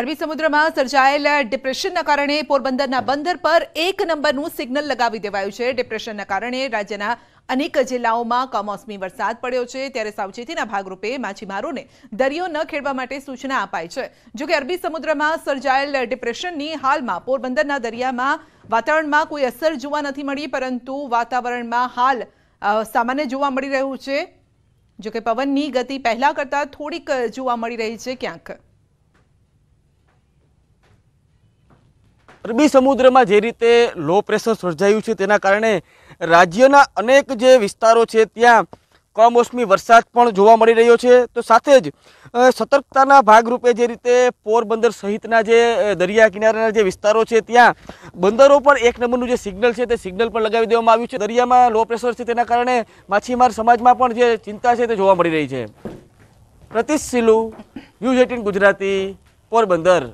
અરબી સમુદ્રમાં સર્જાયેલ ડિપ્રેશનના કારણે પોરબંદરના बंदर પર એક નંબરનું સિગ્નલ લગાવી દેવાયું છે ડિપ્રેશનના કારણે રાજ્યના અનેક જિલ્લાઓમાં કમોસમી વરસાદ પડ્યો છે ત્યારે સાવચેતીના ભાગરૂપે માછીમારોને દરિયો ન ખેડવા માટે સૂચના અપાઈ છે જોકે અરબી સમુદ્રમાં સર્જાયેલ ડિપ્રેશનની હાલમાં પોરબંદરના دریاમાં વાતાવરણમાં કોઈ અસર જોવા નથી મળી પરંતુ વાતાવરણમાં હાલ સામાન્ય જોવા મળી રહ્યું છે જોકે પવનની ગતિ પહેલા કરતા થોડીક જોવા મળી રહી છે ક્યાંક અરબી સમુદ્રમાં જે રીતે લો પ્રેશર સર્જાયું છે તેના કારણે રાજ્યના અનેક જે વિસ્તારો છે ત્યાં કમોસમી વરસાદ પણ જોવા મળી રહ્યો છે તો સાથે જ સતર્કતાના ભાગરૂપે જે રીતે પોરબંદર સહિતના જે દરિયા કિનારાના જે વિસ્તારો છે ત્યાં બંદરો પણ એક નંબરનું જે સિગ્નલ છે તે સિગ્નલ પણ લગાવી દેવામાં આવ્યું છે દરિયામાં લો પ્રેશર છે તેના કારણે માછીમાર સમાજમાં પણ જે ચિંતા છે તે જોવા મળી રહી છે પ્રતિશ સિલુ ન્યૂઝ એટીન ગુજરાતી પોરબંદર